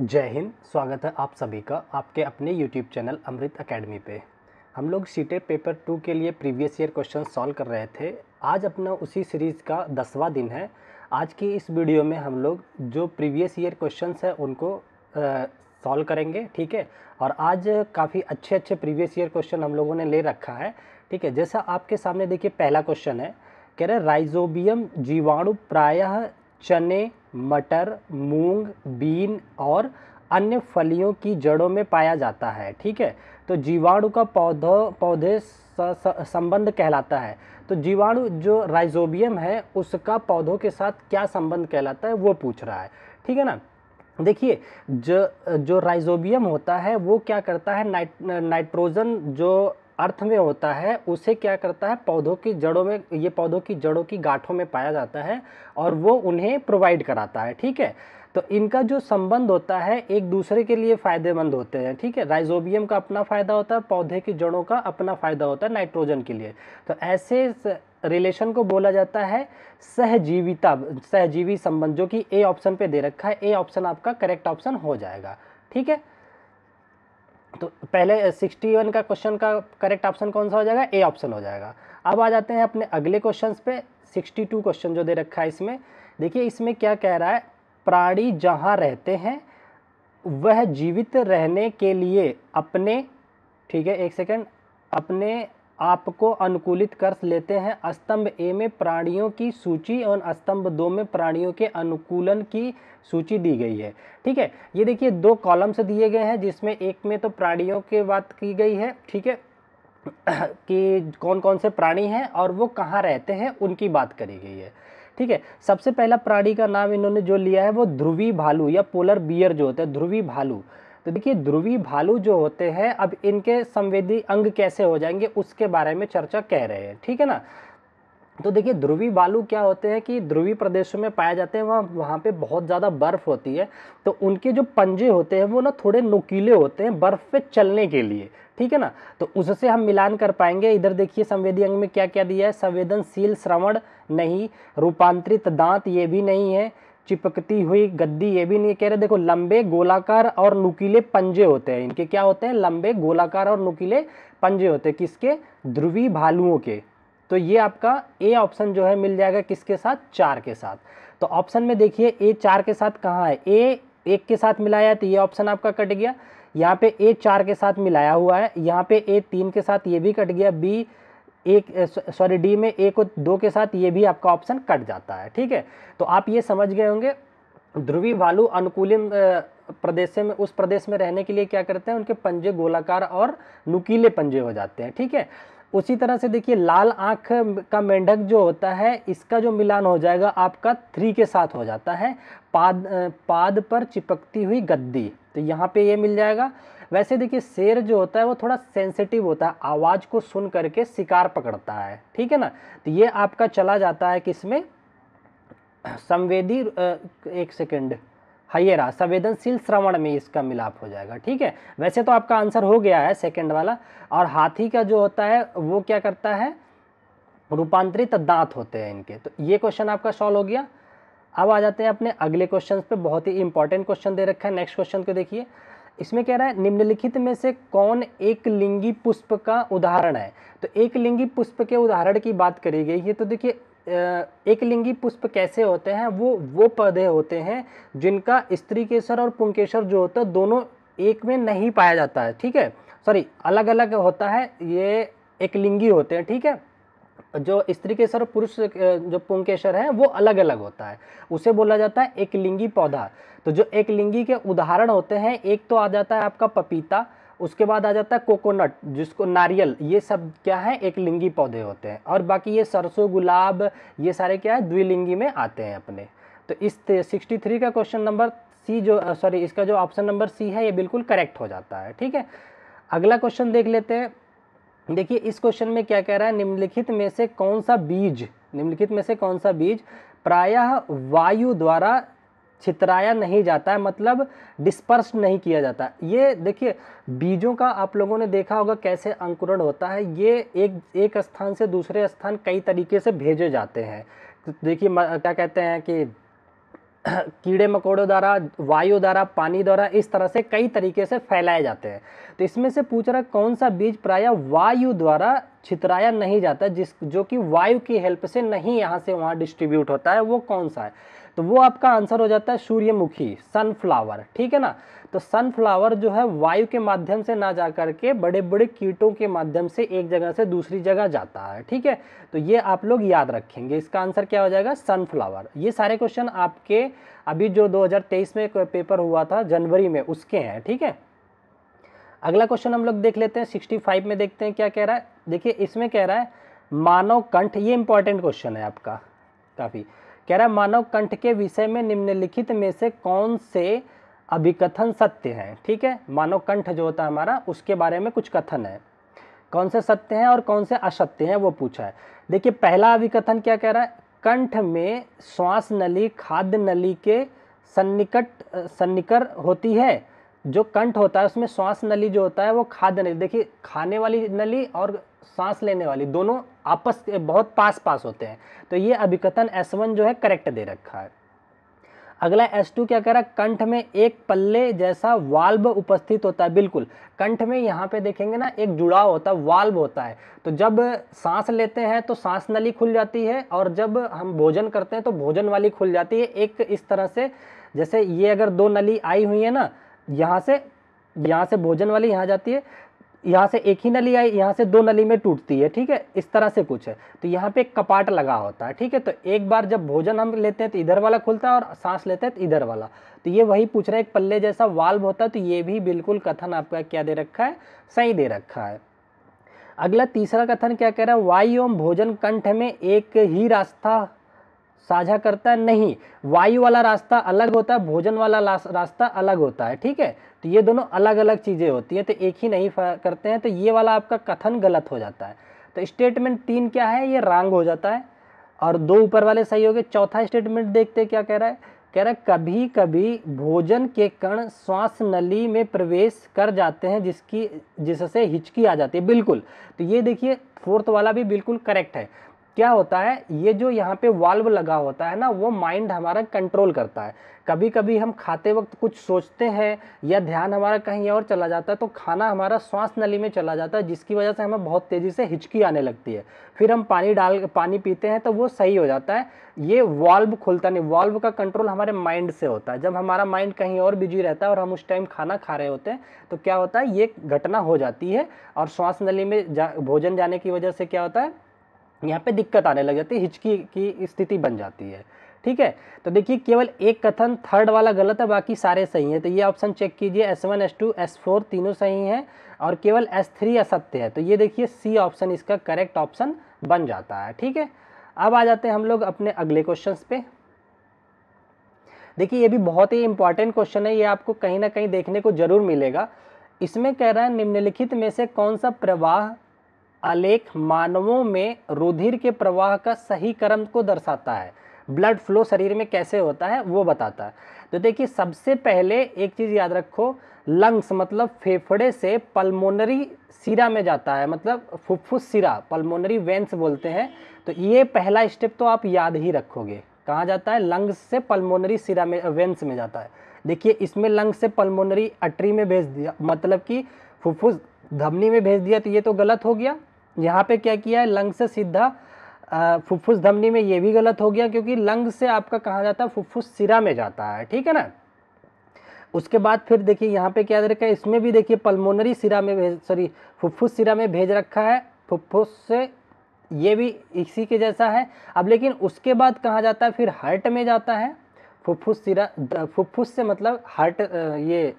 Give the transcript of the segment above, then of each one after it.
जय हिंद स्वागत है आप सभी का आपके अपने YouTube चैनल अमृत अकेडमी पे हम लोग सीटेट पेपर टू के लिए प्रीवियस ईयर क्वेश्चन सॉल्व कर रहे थे आज अपना उसी सीरीज़ का दसवां दिन है आज की इस वीडियो में हम लोग जो प्रीवियस ईयर क्वेश्चन है उनको सॉल्व करेंगे ठीक है और आज काफ़ी अच्छे अच्छे प्रीवियस ईयर क्वेश्चन हम लोगों ने ले रखा है ठीक है जैसा आपके सामने देखिए पहला क्वेश्चन है कह रहे राइजोबियम जीवाणु प्रायः चने मटर मूंग बीन और अन्य फलियों की जड़ों में पाया जाता है ठीक है तो जीवाणु का पौधों पौधे संबंध कहलाता है तो जीवाणु जो राइजोबियम है उसका पौधों के साथ क्या संबंध कहलाता है वो पूछ रहा है ठीक है ना देखिए जो जो राइजोबियम होता है वो क्या करता है नाइट नाइट्रोजन जो अर्थ में होता है उसे क्या करता है पौधों की जड़ों में ये पौधों की जड़ों की गांठों में पाया जाता है और वो उन्हें प्रोवाइड कराता है ठीक है तो इनका जो संबंध होता है एक दूसरे के लिए फ़ायदेमंद होते हैं ठीक है राइजोबियम का अपना फ़ायदा होता है पौधे की जड़ों का अपना फ़ायदा होता है नाइट्रोजन के लिए तो ऐसे रिलेशन को बोला जाता है सहजीविता सहजीवी संबंध जो कि ए ऑप्शन पे दे रखा है ए ऑप्शन आपका करेक्ट ऑप्शन हो जाएगा ठीक है तो पहले सिक्सटी वन का क्वेश्चन का करेक्ट ऑप्शन कौन सा हो जाएगा ए ऑप्शन हो जाएगा अब आ जाते हैं अपने अगले क्वेश्चन पे सिक्सटी टू क्वेश्चन जो दे रखा है इसमें देखिए इसमें क्या कह रहा है प्राणी जहाँ रहते हैं वह जीवित रहने के लिए अपने ठीक है एक सेकेंड अपने आपको अनुकूलित कर लेते हैं स्तंभ ए में प्राणियों की सूची और स्तंभ दो में प्राणियों के अनुकूलन की सूची दी गई है ठीक है ये देखिए दो कॉलम्स दिए गए हैं जिसमें एक में तो प्राणियों की बात की गई है ठीक है कि कौन कौन से प्राणी हैं और वो कहाँ रहते हैं उनकी बात करी गई है ठीक है सबसे पहला प्राणी का नाम इन्होंने जो लिया है वो ध्रुवी भालू या पोलर बियर जो होता है ध्रुवी भालू तो देखिए ध्रुवी भालू जो होते हैं अब इनके संवेदी अंग कैसे हो जाएंगे उसके बारे में चर्चा कह रहे हैं ठीक है ना तो देखिए ध्रुवी भालू क्या होते हैं कि ध्रुवी प्रदेशों में पाए जाते हैं वहाँ वहाँ पे बहुत ज़्यादा बर्फ़ होती है तो उनके जो पंजे होते हैं वो ना थोड़े नुकीले होते हैं बर्फ़ पे चलने के लिए ठीक है ना तो उससे हम मिलान कर पाएंगे इधर देखिए संवेदी अंग में क्या क्या दिया है संवेदनशील श्रवण नहीं रूपांतरित दांत ये भी नहीं है चिपकती हुई गद्दी ये भी नहीं कह रहे देखो लंबे गोलाकार और नुकीले पंजे होते हैं इनके क्या होते हैं लंबे गोलाकार और नुकीले पंजे होते हैं किसके ध्रुवी भालुओं के तो ये आपका ए ऑप्शन जो है मिल जाएगा किसके साथ चार के साथ तो ऑप्शन में देखिए ए चार के साथ कहाँ है ए एक के साथ मिलाया तो ये ऑप्शन आपका कट गया यहाँ पे ए चार के साथ मिलाया हुआ है यहाँ पे ए तीन के साथ ये भी कट गया बी एक सॉरी डी में एक और दो के साथ ये भी आपका ऑप्शन कट जाता है ठीक है तो आप ये समझ गए होंगे ध्रुवी भालू अनुकूलित प्रदेश में उस प्रदेश में रहने के लिए क्या करते हैं उनके पंजे गोलाकार और नुकीले पंजे हो जाते हैं ठीक है उसी तरह से देखिए लाल आँख का मेंढक जो होता है इसका जो मिलान हो जाएगा आपका थ्री के साथ हो जाता है पाद पाद पर चिपकती हुई गद्दी तो यहाँ पे ये मिल जाएगा वैसे देखिए शेर जो होता है वो थोड़ा सेंसिटिव होता है आवाज़ को सुन करके शिकार पकड़ता है ठीक है ना तो ये आपका चला जाता है कि इसमें संवेदी एक सेकेंड हाइयरा संवेदनशील श्रवण में इसका मिलाप हो जाएगा ठीक है वैसे तो आपका आंसर हो गया है सेकंड वाला और हाथी का जो होता है वो क्या करता है रूपांतरित दांत होते हैं इनके तो ये क्वेश्चन आपका सॉल्व हो गया अब आ जाते हैं अपने अगले क्वेश्चन पे बहुत ही इंपॉर्टेंट क्वेश्चन दे रखा है नेक्स्ट क्वेश्चन को देखिए इसमें कह रहा है निम्नलिखित में से कौन एक लिंगी पुष्प का उदाहरण है तो एक लिंगी पुष्प के उदाहरण की बात करी गई है तो देखिए एक लिंगी पुष्प कैसे होते हैं वो वो पौधे होते हैं जिनका स्त्री केसर और पुंकेसर जो होता है दोनों एक में नहीं पाया जाता है ठीक है सॉरी अलग अलग होता है ये एक लिंगी होते हैं ठीक है जो स्त्री केसर और पुरुष जो पुंकेसर है वो अलग अलग होता है उसे बोला जाता है एक लिंगी पौधा तो जो एक लिंगी के उदाहरण होते हैं एक तो आ जाता है आपका पपीता उसके बाद आ जाता है कोकोनट जिसको नारियल ये सब क्या है एक लिंगी पौधे होते हैं और बाकी ये सरसों गुलाब ये सारे क्या है द्विलिंगी में आते हैं अपने तो इस सिक्सटी थ्री का क्वेश्चन नंबर सी जो सॉरी इसका जो ऑप्शन नंबर सी है ये बिल्कुल करेक्ट हो जाता है ठीक है अगला क्वेश्चन देख लेते हैं देखिए इस क्वेश्चन में क्या कह रहा है निम्नलिखित में से कौन सा बीज निम्नलिखित में से कौन सा बीज प्रायः वायु द्वारा छितराया नहीं जाता है मतलब डिस्पर्स नहीं किया जाता ये देखिए बीजों का आप लोगों ने देखा होगा कैसे अंकुरण होता है ये एक एक स्थान से दूसरे स्थान कई तरीके से भेजे जाते हैं तो देखिए क्या कहते हैं कि कीड़े मकोड़ों द्वारा वायु द्वारा पानी द्वारा इस तरह से कई तरीके से फैलाए जाते हैं तो इसमें से पूछ रहा कौन सा बीज प्राय वायु द्वारा छितराया नहीं जाता जिस जो कि वायु की हेल्प से नहीं यहाँ से वहाँ डिस्ट्रीब्यूट होता है वो कौन सा है तो वो आपका आंसर हो जाता है सूर्यमुखी सनफ्लावर ठीक है ना तो सनफ्लावर जो है वायु के माध्यम से ना जा करके बड़े बड़े कीटों के माध्यम से एक जगह से दूसरी जगह जाता है ठीक है तो ये आप लोग याद रखेंगे इसका आंसर क्या हो जाएगा सनफ्लावर ये सारे क्वेश्चन आपके अभी जो 2023 में पेपर हुआ था जनवरी में उसके हैं ठीक है अगला क्वेश्चन हम लोग देख लेते हैं सिक्सटी में देखते हैं क्या कह रहा है देखिए इसमें कह रहा है मानव कंठ ये इंपॉर्टेंट क्वेश्चन है आपका काफ़ी कह रहा है मानव कंठ के विषय में निम्नलिखित में से कौन से अभिकथन सत्य हैं ठीक है मानव कंठ जो होता है हमारा उसके बारे में कुछ कथन है कौन से सत्य हैं और कौन से असत्य हैं वो पूछा है देखिए पहला अभिकथन क्या कह रहा है कंठ में श्वास नली खाद्य नली के सन्निकट सन्निकर होती है जो कंठ होता है उसमें श्वास नली जो होता है वो खाद्य नली देखिए खाने वाली नली और सांस लेने वाली दोनों आपस के बहुत पास पास होते हैं तो ये अभिकथन S1 जो है करेक्ट दे रखा है अगला S2 क्या कह रहा है कंठ में एक पल्ले जैसा वाल्व उपस्थित होता है बिल्कुल कंठ में यहाँ पे देखेंगे ना एक जुड़ाव होता है वाल्व होता है तो जब सांस लेते हैं तो सांस नली खुल जाती है और जब हम भोजन करते हैं तो भोजन वाली खुल जाती है एक इस तरह से जैसे ये अगर दो नली आई हुई है ना यहाँ से यहाँ से भोजन वाली यहाँ जाती है यहाँ से एक ही नली आई यहाँ से दो नली में टूटती है ठीक है इस तरह से कुछ है तो यहाँ पे एक कपाट लगा होता है ठीक है तो एक बार जब भोजन हम लेते हैं तो इधर वाला खुलता है और सांस लेते हैं तो इधर वाला तो ये वही पूछ रहे हैं एक पल्ले जैसा वाल्व होता है तो ये भी बिल्कुल कथन आपका क्या दे रखा है सही दे रखा है अगला तीसरा कथन क्या कह रहा है वायु एवं भोजन कंठ में एक ही रास्ता साझा करता है नहीं वायु वाला रास्ता अलग होता है भोजन वाला रास्ता अलग होता है ठीक है तो ये दोनों अलग अलग चीज़ें होती हैं तो एक ही नहीं करते हैं तो ये वाला आपका कथन गलत हो जाता है तो स्टेटमेंट तीन क्या है ये रांग हो जाता है और दो ऊपर वाले सही हो गए चौथा स्टेटमेंट देखते क्या कह रहा है कह रहा है कभी कभी भोजन के कण श्वास नली में प्रवेश कर जाते हैं जिसकी जिससे हिचकी आ जाती है बिल्कुल तो ये देखिए फोर्थ वाला भी बिल्कुल करेक्ट है क्या होता है ये जो यहाँ पे वाल्व लगा होता है ना वो माइंड हमारा कंट्रोल करता है कभी कभी हम खाते वक्त कुछ सोचते हैं या ध्यान हमारा कहीं और चला जाता है तो खाना हमारा श्वास नली में चला जाता है जिसकी वजह से हमें बहुत तेज़ी से हिचकी आने लगती है फिर हम पानी डाल पानी पीते हैं तो वो सही हो जाता है ये वाल्व खुलता नहीं वाल्व का कंट्रोल हमारे माइंड से होता है जब हमारा माइंड कहीं और बिजी रहता है और हम उस टाइम खाना खा रहे होते हैं तो क्या होता है ये घटना हो जाती है और श्वास नली में जा, भोजन जाने की वजह से क्या होता है यहाँ पे दिक्कत आने लग जाती है हिचकी की स्थिति बन जाती है ठीक है तो देखिए केवल एक कथन थर्ड वाला गलत है बाकी सारे सही हैं तो ये ऑप्शन चेक कीजिए S one S two S four तीनों सही हैं और केवल एस थ्री असत्य है तो ये देखिए सी ऑप्शन इसका करेक्ट ऑप्शन बन जाता है ठीक है अब आ जाते हैं हम लोग अपने अगले क्वेश्चन पे देखिए ये भी बहुत ही इंपॉर्टेंट क्वेश्चन है ये आपको कहीं ना कहीं देखने को जरूर मिलेगा इसमें कह रहा है निम्नलिखित में से कौन सा प्रवाह आलेख मानवों में रुधिर के प्रवाह का सही क्रम को दर्शाता है ब्लड फ्लो शरीर में कैसे होता है वो बताता है तो देखिए सबसे पहले एक चीज़ याद रखो लंग्स मतलब फेफड़े से पल्मोनरी सिरा में जाता है मतलब फुफ्फुस सिरा पल्मोनरी वेंस बोलते हैं तो ये पहला स्टेप तो आप याद ही रखोगे कहाँ जाता है लंग्स से पल्मोनरी सिरा में वेंस में जाता है देखिए इसमें लंग्स से पल्मोनरी अटरी में भेज दिया मतलब कि फुफ्फुस धमनी में भेज दिया तो ये तो गलत हो गया यहाँ पे क्या किया है लंग से सीधा फुफ्फुस धमनी में ये भी गलत हो गया क्योंकि लंग से आपका कहाँ जाता है फुफ्फुस सिरा में जाता है ठीक है ना उसके बाद फिर देखिए यहाँ पे क्या रखा है इसमें भी देखिए पल्मोनरी सिरा में भेज सॉरी फुफ्फुस सिरा में भेज रखा है फुफ्फुस से ये भी इसी के जैसा है अब लेकिन उसके बाद कहाँ जाता है फिर हार्ट में जाता है फुफ्फुस सिरा फुफ्फुस से मतलब हार्ट ये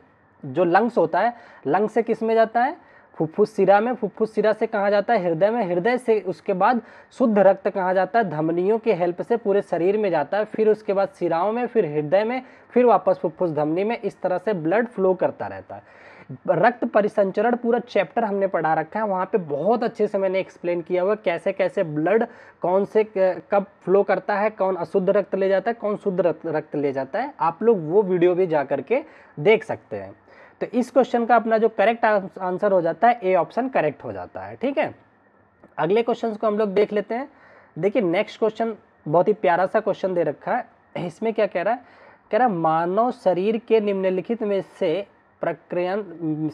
जो लंग्स होता है लंग्स से किस में जाता है फुफ्फुस सिरा में फुफ्फुस सिरा से कहा जाता है हृदय में हृदय से उसके बाद शुद्ध रक्त कहा जाता है धमनियों के हेल्प से पूरे शरीर में जाता है फिर उसके बाद सिराओं में फिर हृदय में फिर वापस फुफ्फुस धमनी में इस तरह से ब्लड फ्लो करता रहता है रक्त परिसंचरण पूरा चैप्टर हमने पढ़ा रखा है वहाँ पे बहुत अच्छे से मैंने एक्सप्लेन किया हुआ कैसे कैसे ब्लड कौन से कब फ्लो करता है कौन अशुद्ध रक्त ले जाता है कौन शुद्ध रक्त ले जाता है आप लोग वो वीडियो भी जा करके देख सकते हैं तो इस क्वेश्चन का अपना जो करेक्ट आंसर हो जाता है ए ऑप्शन करेक्ट हो जाता है ठीक है अगले क्वेश्चन को हम लोग देख लेते हैं देखिए नेक्स्ट क्वेश्चन बहुत ही प्यारा सा क्वेश्चन दे रखा है इसमें क्या कह रहा है कह रहा है मानव शरीर के निम्नलिखित में से प्रक्रिया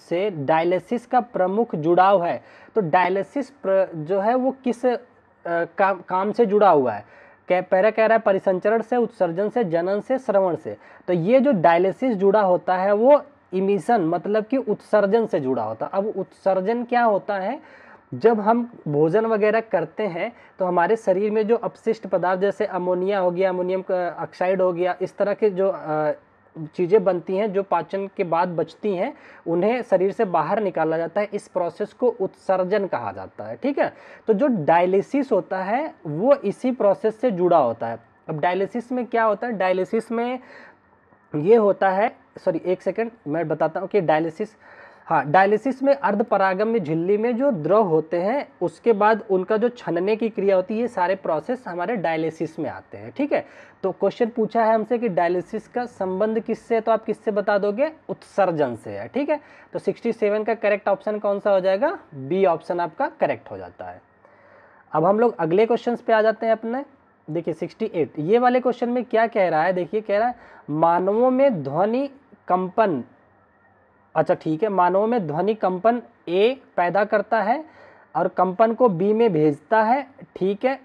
से डायलिसिस का प्रमुख जुड़ाव है तो डायलिसिस जो है वो किस आ, काम काम से जुड़ा हुआ है कह पहले कह रहा है परिसंचरण से उत्सर्जन से जनन से श्रवण से तो ये जो डायलिसिस जुड़ा होता है वो इमिशन मतलब कि उत्सर्जन से जुड़ा होता अब उत्सर्जन क्या होता है जब हम भोजन वगैरह करते हैं तो हमारे शरीर में जो अपशिष्ट पदार्थ जैसे अमोनिया हो गया अमोनियम ऑक्साइड हो गया इस तरह के जो चीज़ें बनती हैं जो पाचन के बाद बचती हैं उन्हें शरीर से बाहर निकाला जाता है इस प्रोसेस को उत्सर्जन कहा जाता है ठीक है तो जो डायलिसिस होता है वो इसी प्रोसेस से जुड़ा होता है अब डायलिसिस में क्या होता है डायलिसिस में ये होता है सॉरी एक सेकेंड मैं बताता हूँ कि डायलिसिस हाँ डायलिसिस में अर्धपरागम में झिल्ली में जो द्रव होते हैं उसके बाद उनका जो छनने की क्रिया होती है ये सारे प्रोसेस हमारे डायलिसिस में आते हैं ठीक है तो क्वेश्चन पूछा है हमसे कि डायलिसिस का संबंध किससे तो आप किससे बता दोगे उत्सर्जन से है ठीक है तो 67 का करेक्ट ऑप्शन कौन सा हो जाएगा बी ऑप्शन आपका करेक्ट हो जाता है अब हम लोग अगले क्वेश्चन पे आ जाते हैं अपने देखिए 68 ये वाले क्वेश्चन में क्या कह रहा है देखिए कह रहा है मानवों में ध्वनि कंपन अच्छा ठीक है मानवों में ध्वनि कंपन ए पैदा करता है और कंपन को बी में भेजता है ठीक है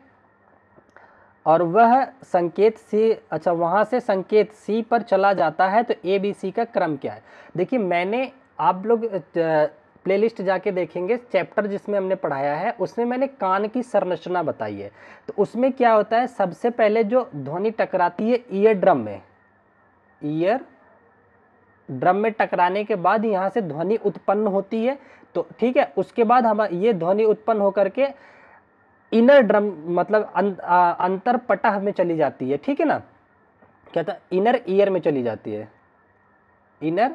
और वह संकेत सी अच्छा वहाँ से संकेत सी पर चला जाता है तो ए बी सी का क्रम क्या है देखिए मैंने आप लोग प्लेलिस्ट जाके देखेंगे चैप्टर जिसमें हमने पढ़ाया है उसमें मैंने कान की संरचना बताई है तो उसमें क्या होता है सबसे पहले जो ध्वनि टकराती है ईयर ड्रम में ईयर ड्रम में टकराने के बाद यहाँ से ध्वनि उत्पन्न होती है तो ठीक है उसके बाद हम ये ध्वनि उत्पन्न होकर के इनर ड्रम मतलब अं, अंतर पटह में चली जाती है ठीक है ना क्या था इनर ईयर में चली जाती है इनर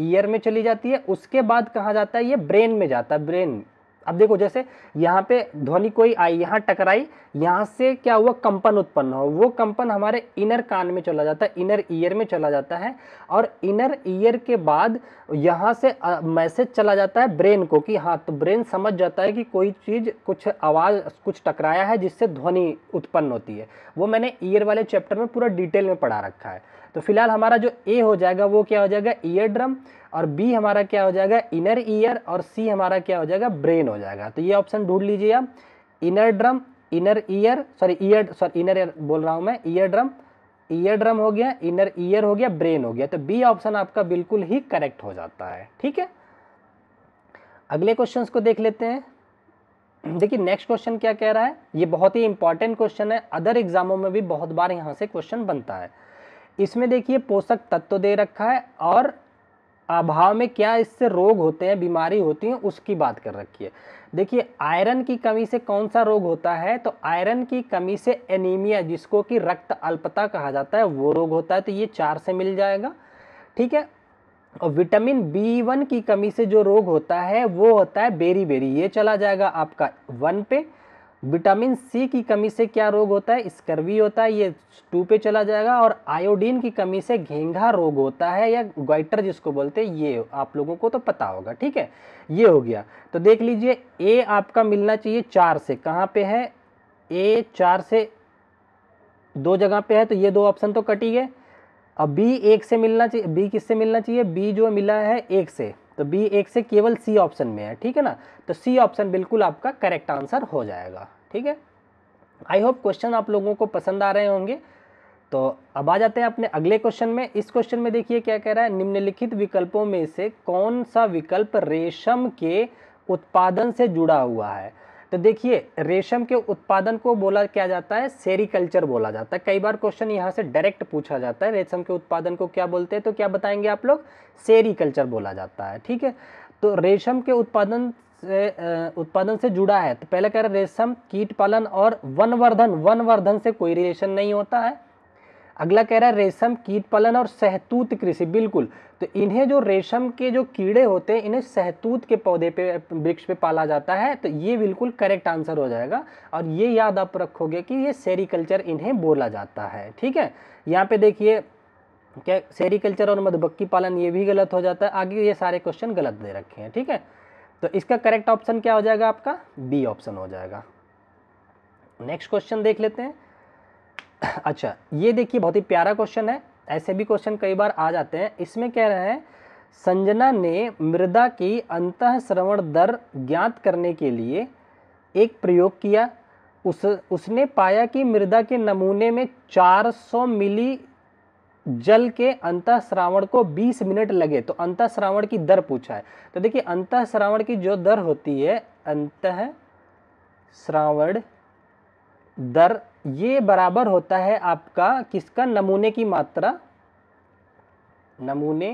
ईयर में चली जाती है उसके बाद कहाँ जाता है ये ब्रेन में जाता है ब्रेन अब देखो जैसे यहाँ पे ध्वनि कोई आई यहाँ टकराई यहाँ से क्या हुआ कंपन उत्पन्न हो वो कंपन हमारे इनर कान में चला जाता है इनर ईयर में चला जाता है और इनर ईयर के बाद यहाँ से मैसेज चला जाता है ब्रेन को कि हाँ तो ब्रेन समझ जाता है कि कोई चीज़ कुछ आवाज़ कुछ टकराया है जिससे ध्वनि उत्पन्न होती है वो मैंने ईयर वाले चैप्टर में पूरा डिटेल में पढ़ा रखा है तो फिलहाल हमारा जो ए हो जाएगा वो क्या हो जाएगा ईयर ड्रम और बी हमारा क्या हो जाएगा इनर ईयर और सी हमारा क्या हो जाएगा ब्रेन हो जाएगा तो ये ऑप्शन ढूंढ लीजिए आप inner drum inner ear sorry ear sorry inner ear बोल रहा हूँ मैं ईयर ड्रम ईयर ड्रम हो गया इनर ईयर हो गया ब्रेन हो गया तो बी ऑप्शन आपका बिल्कुल ही करेक्ट हो जाता है ठीक है अगले क्वेश्चंस को देख लेते हैं देखिए नेक्स्ट क्वेश्चन क्या कह रहा है ये बहुत ही इंपॉर्टेंट क्वेश्चन है अदर एग्जामों में भी बहुत बार यहाँ से क्वेश्चन बनता है इसमें देखिए पोषक तत्व दे रखा है और अभाव में क्या इससे रोग होते हैं बीमारी होती है उसकी बात कर रखी है देखिए आयरन की कमी से कौन सा रोग होता है तो आयरन की कमी से एनीमिया जिसको कि रक्त अल्पता कहा जाता है वो रोग होता है तो ये चार से मिल जाएगा ठीक है और विटामिन बी वन की कमी से जो रोग होता है वो होता है बेरी बेरी ये चला जाएगा आपका वन पे विटामिन सी की कमी से क्या रोग होता है स्कर्वी होता है ये टू पे चला जाएगा और आयोडीन की कमी से घेंघा रोग होता है या ग्वाइटर जिसको बोलते हैं ये आप लोगों को तो पता होगा ठीक है ये हो गया तो देख लीजिए ए आपका मिलना चाहिए चार से कहाँ पे है ए चार से दो जगह पे है तो ये दो ऑप्शन तो कटी गए अब बी एक से मिलना चाहिए बी किससे मिलना चाहिए बी जो मिला है एक से तो बी एक से केवल सी ऑप्शन में है ठीक है ना तो सी ऑप्शन बिल्कुल आपका करेक्ट आंसर हो जाएगा ठीक है आई होप क्वेश्चन आप लोगों को पसंद आ रहे होंगे तो अब आ जाते हैं अपने अगले क्वेश्चन में इस क्वेश्चन में देखिए क्या कह रहा है निम्नलिखित विकल्पों में से कौन सा विकल्प रेशम के उत्पादन से जुड़ा हुआ है तो देखिए रेशम के उत्पादन को बोला क्या जाता है सेरिकल्चर बोला जाता है कई बार क्वेश्चन यहाँ से डायरेक्ट पूछा जाता है रेशम के उत्पादन को क्या बोलते हैं तो क्या बताएंगे आप लोग सेरिकल्चर बोला जाता है ठीक है तो रेशम के उत्पादन से उत्पादन से जुड़ा है तो पहले कह रहे रेशम कीट पालन और वनवर्धन वनवर्धन से कोई रिलेशन नहीं होता है अगला कह रहा है रेशम कीट पालन और सहतूत कृषि बिल्कुल तो इन्हें जो रेशम के जो कीड़े होते हैं इन्हें सहतूत के पौधे पे वृक्ष पे पाला जाता है तो ये बिल्कुल करेक्ट आंसर हो जाएगा और ये याद आप रखोगे कि ये सेरिकल्चर इन्हें बोला जाता है ठीक है यहाँ पे देखिए क्या सेरिकल्चर और मधुबक्की पालन ये भी गलत हो जाता है आगे ये सारे क्वेश्चन गलत दे रखे हैं ठीक है तो इसका करेक्ट ऑप्शन क्या हो जाएगा आपका बी ऑप्शन हो जाएगा नेक्स्ट क्वेश्चन देख लेते हैं अच्छा ये देखिए बहुत ही प्यारा क्वेश्चन है ऐसे भी क्वेश्चन कई बार आ जाते हैं इसमें कह रहे हैं संजना ने मृदा की अंत श्रवण दर ज्ञात करने के लिए एक प्रयोग किया उस उसने पाया कि मृदा के नमूने में 400 मिली जल के श्रावण को 20 मिनट लगे तो श्रावण की दर पूछा है तो देखिए श्रावण की जो दर होती है अंतः श्रावण दर ये बराबर होता है आपका किसका नमूने की मात्रा नमूने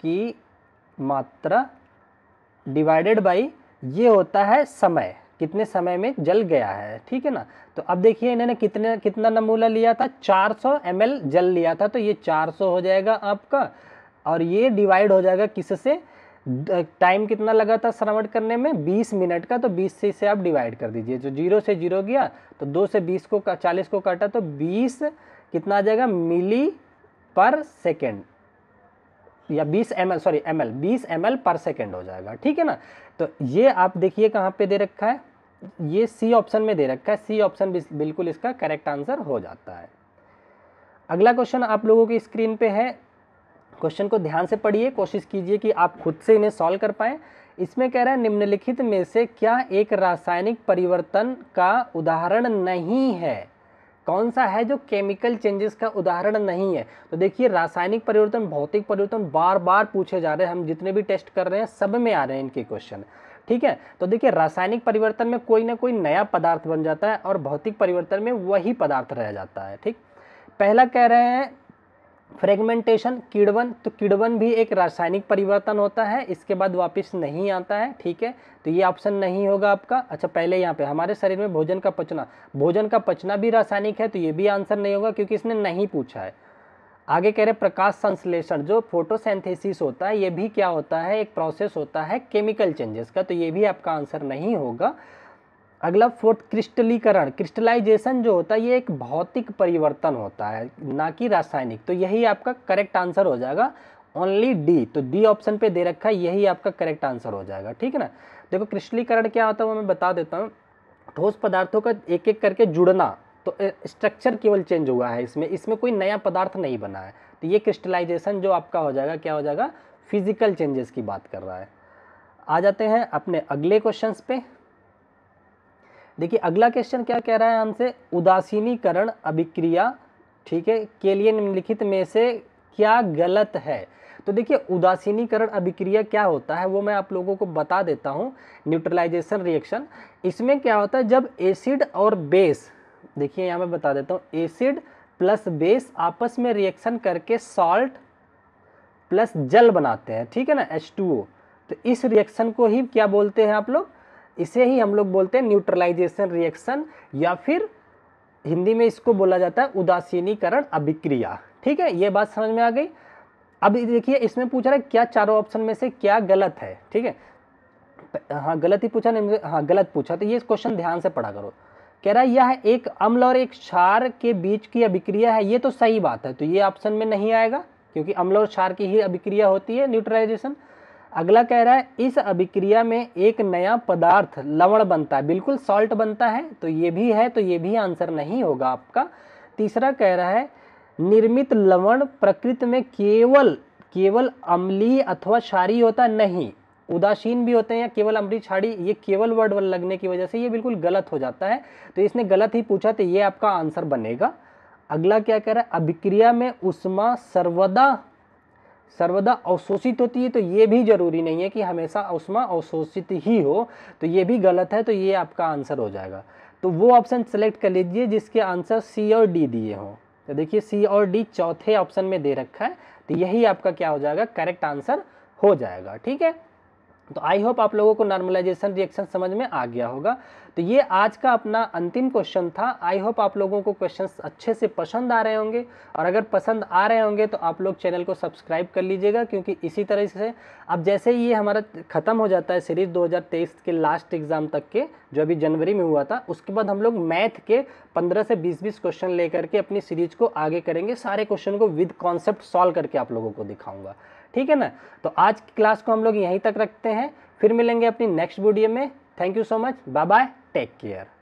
की मात्रा डिवाइडेड बाई ये होता है समय कितने समय में जल गया है ठीक है ना तो अब देखिए इन्होंने कितने कितना नमूना लिया था 400 सौ जल लिया था तो ये 400 हो जाएगा आपका और ये डिवाइड हो जाएगा किससे टाइम कितना लगा था श्रवण करने में 20 मिनट का तो 20 से इसे आप डिवाइड कर दीजिए जो जीरो से जीरो गया तो दो से 20 को चालीस को काटा तो 20 कितना आ जाएगा मिली पर सेकेंड या 20 एम सॉरी एम एल बीस एम पर सेकेंड हो जाएगा ठीक है ना तो ये आप देखिए कहाँ पे दे रखा है ये सी ऑप्शन में दे रखा है सी ऑप्शन बिल्कुल इसका करेक्ट आंसर हो जाता है अगला क्वेश्चन आप लोगों की स्क्रीन पे है क्वेश्चन को ध्यान से पढ़िए कोशिश कीजिए कि आप खुद से इन्हें सॉल्व कर पाएँ इसमें कह रहा है निम्नलिखित में से क्या एक रासायनिक परिवर्तन का उदाहरण नहीं है कौन सा है जो केमिकल चेंजेस का उदाहरण नहीं है तो देखिए रासायनिक परिवर्तन भौतिक परिवर्तन बार बार पूछे जा रहे हैं हम जितने भी टेस्ट कर रहे हैं सब में आ रहे हैं इनके क्वेश्चन ठीक है तो देखिए रासायनिक परिवर्तन में कोई ना कोई नया पदार्थ बन जाता है और भौतिक परिवर्तन में वही पदार्थ रह जाता है ठीक पहला कह रहे हैं फ्रेगमेंटेशन किड़वन तो किड़वन भी एक रासायनिक परिवर्तन होता है इसके बाद वापस नहीं आता है ठीक है तो ये ऑप्शन नहीं होगा आपका अच्छा पहले यहाँ पे हमारे शरीर में भोजन का पचना भोजन का पचना भी रासायनिक है तो ये भी आंसर नहीं होगा क्योंकि इसने नहीं पूछा है आगे कह रहे प्रकाश संश्लेषण जो फोटोसेंथेसिस होता है ये भी क्या होता है एक प्रोसेस होता है केमिकल चेंजेस का तो ये भी आपका आंसर नहीं होगा अगला फोर्थ क्रिस्टलीकरण क्रिस्टलाइजेशन जो होता है ये एक भौतिक परिवर्तन होता है ना कि रासायनिक तो यही आपका करेक्ट आंसर हो जाएगा ओनली डी तो डी ऑप्शन पे दे रखा है यही आपका करेक्ट आंसर हो जाएगा ठीक है ना देखो क्रिस्टलीकरण क्या होता है वो मैं बता देता हूँ ठोस पदार्थों का एक एक करके जुड़ना तो स्ट्रक्चर केवल चेंज हुआ है इसमें इसमें कोई नया पदार्थ नहीं बना है तो ये क्रिस्टलाइजेशन जो आपका हो जाएगा क्या हो जाएगा फिजिकल चेंजेस की बात कर रहा है आ जाते हैं अपने अगले क्वेश्चंस पे देखिए अगला क्वेश्चन क्या कह रहा है हमसे उदासीनीकरण अभिक्रिया ठीक है के लिए निम्नलिखित में से क्या गलत है तो देखिए उदासीनीकरण अभिक्रिया क्या होता है वो मैं आप लोगों को बता देता हूँ न्यूट्रलाइजेशन रिएक्शन इसमें क्या होता है जब एसिड और बेस देखिए यहाँ मैं बता देता हूँ एसिड प्लस बेस आपस में रिएक्शन करके सॉल्ट प्लस जल बनाते हैं ठीक है ना एच टू ओ तो इस रिएक्शन को ही क्या बोलते हैं आप लोग इसे ही हम लोग बोलते हैं न्यूट्रलाइजेशन रिएक्शन या फिर हिंदी में इसको बोला जाता है उदासीनीकरण अभिक्रिया ठीक है ये बात समझ में आ गई अब देखिए इसमें पूछ रहा है क्या चारों ऑप्शन में से क्या गलत है ठीक है हाँ गलत ही पूछा नहीं हाँ गलत पूछा तो ये क्वेश्चन ध्यान से पढ़ा करो कह रहा है यह एक अम्ल और एक क्षार के बीच की अभिक्रिया है ये तो सही बात है तो ये ऑप्शन में नहीं आएगा क्योंकि अम्ल और क्षार की ही अभिक्रिया होती है न्यूट्रलाइजेशन अगला कह रहा है इस अभिक्रिया में एक नया पदार्थ लवण बनता है बिल्कुल सॉल्ट बनता है तो ये भी है तो ये भी आंसर नहीं होगा आपका तीसरा कह रहा है निर्मित लवण प्रकृति में केवल केवल अम्लीय अथवा क्षारी होता नहीं उदासीन भी होते हैं या केवल अमृत छाड़ी ये केवल वर्ड लगने की वजह से ये बिल्कुल गलत हो जाता है तो इसने गलत ही पूछा तो ये आपका आंसर बनेगा अगला क्या कह रहा है अभिक्रिया में उष्मा सर्वदा सर्वदा अवशोषित होती है तो ये भी ज़रूरी नहीं है कि हमेशा उष्मा अवशोषित ही हो तो ये भी गलत है तो ये आपका आंसर हो जाएगा तो वो ऑप्शन सेलेक्ट कर लीजिए जिसके आंसर सी और डी दिए हों तो देखिए सी और डी चौथे ऑप्शन में दे रखा है तो यही आपका क्या हो जाएगा करेक्ट आंसर हो जाएगा ठीक है तो आई होप आप लोगों को नॉर्मलाइजेशन रिएक्शन समझ में आ गया होगा तो ये आज का अपना अंतिम क्वेश्चन था आई होप आप लोगों को क्वेश्चंस अच्छे से पसंद आ रहे होंगे और अगर पसंद आ रहे होंगे तो आप लोग चैनल को सब्सक्राइब कर लीजिएगा क्योंकि इसी तरह से अब जैसे ही ये हमारा ख़त्म हो जाता है सीरीज़ 2023 के लास्ट एग्ज़ाम तक के जो अभी जनवरी में हुआ था उसके बाद हम लोग मैथ के पंद्रह से बीस बीस क्वेश्चन लेकर के अपनी सीरीज़ को आगे करेंगे सारे क्वेश्चन को विद कॉन्सेप्ट सॉल्व करके आप लोगों को दिखाऊँगा ठीक है ना तो आज की क्लास को हम लोग यहीं तक रखते हैं फिर मिलेंगे अपनी नेक्स्ट वीडियो में thank you so much bye bye take care